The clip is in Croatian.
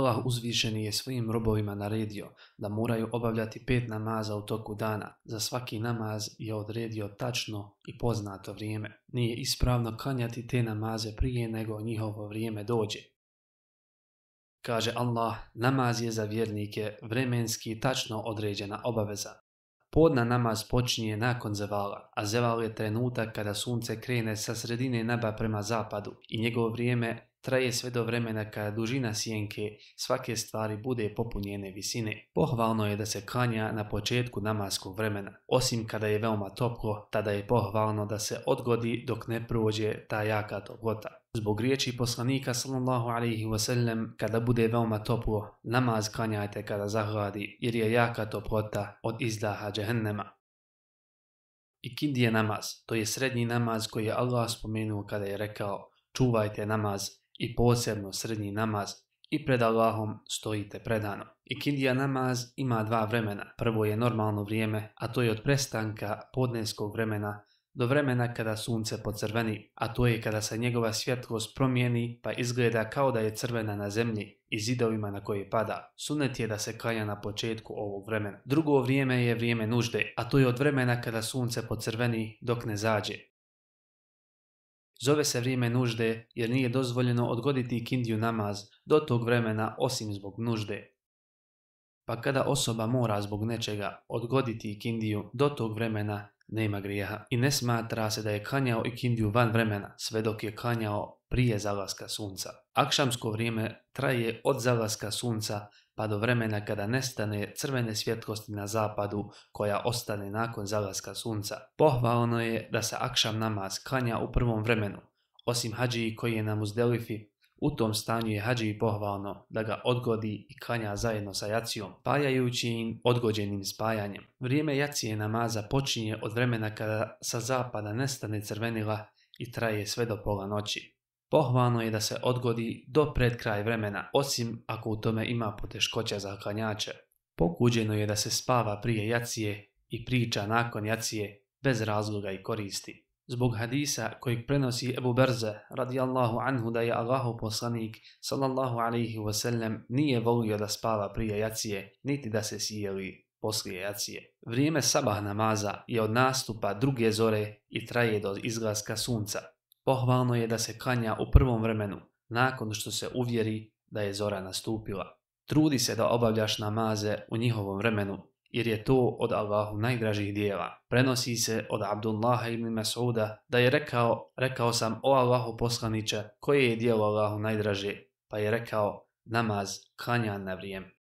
Allah uzvišeni je svojim robovima naredio da moraju obavljati pet namaza u toku dana. Za svaki namaz je odredio tačno i poznato vrijeme. Nije ispravno kanjati te namaze prije nego njihovo vrijeme dođe. Kaže Allah, namaz je za vjernike vremenski tačno određena obaveza. Podna namaz počinje nakon zevala, a zeval je trenutak kada sunce krene sa sredine neba prema zapadu i njegovo vrijeme traje sve do vremena kada dužina sjenke svake stvari bude popunjene visine. Pohvalno je da se klanja na početku namaskog vremena. Osim kada je veoma toplo, tada je pohvalno da se odgodi dok ne prođe ta jaka toplota. Zbog riječi poslanika sallallahu alaihi wasallam, kada bude veoma toplo, namaz klanjajte kada zahladi, jer je jaka toplota od izdaha džehennema. je namaz, to je srednji namaz koji je Allah spomenuo kada je rekao čuvajte namaz i posebno srednji namaz i pred Allahom stojite predano. Ikindija namaz ima dva vremena. Prvo je normalno vrijeme, a to je od prestanka podneskog vremena do vremena kada sunce pocrveni, a to je kada se njegova svjetlost promijeni pa izgleda kao da je crvena na zemlji i zidovima na koje pada. Sunet je da se klanja na početku ovog vremena. Drugo vrijeme je vrijeme nužde, a to je od vremena kada sunce pocrveni dok ne zađe. Zove se vrijeme nužde jer nije dozvoljeno odgoditi kindiju namaz do tog vremena osim zbog nužde. Pa kada osoba mora zbog nečega odgoditi kindiju, do tog vremena nema grijeha i ne smatra se da je kanjao i kindiju van vremena sve dok je kanjao prije zalaska sunca. Akšamsko vrijeme traje od zalaska sunca pa do vremena kada nestane crvene svjetlosti na zapadu koja ostane nakon zalaska sunca. Pohvalno je da se akšam namaz klanja u prvom vremenu, osim hađiji koji je na muzdelifi. U tom stanju je hađiji pohvalno da ga odgodi i klanja zajedno sa jacijom, pajajući im odgođenim spajanjem. Vrijeme jacije namaza počinje od vremena kada sa zapada nestane crvenila i traje sve do pola noći. Pohvalno je da se odgodi do pred kraj vremena, osim ako u tome ima poteškoća za klanjače. Pokuđeno je da se spava prije jacije i priča nakon jacije bez razloga i koristi. Zbog hadisa kojeg prenosi Ebu Berze radijallahu anhu da je Allahu poslanik sallallahu alaihi wasallam nije volio da spava prije jacije niti da se sijeli poslije jacije. Vrijeme sabah namaza je od nastupa druge zore i traje do izglaska sunca. Pohvalno je da se kanja u prvom vremenu, nakon što se uvjeri da je zora nastupila. Trudi se da obavljaš namaze u njihovom vremenu, jer je to od Allahu najdražih dijela. Prenosi se od Abdullaha ibn Mas'uda da je rekao, rekao sam o Allahu poslaniče, koje je dijelo Allahu najdraže, pa je rekao namaz kanja na vrijeme.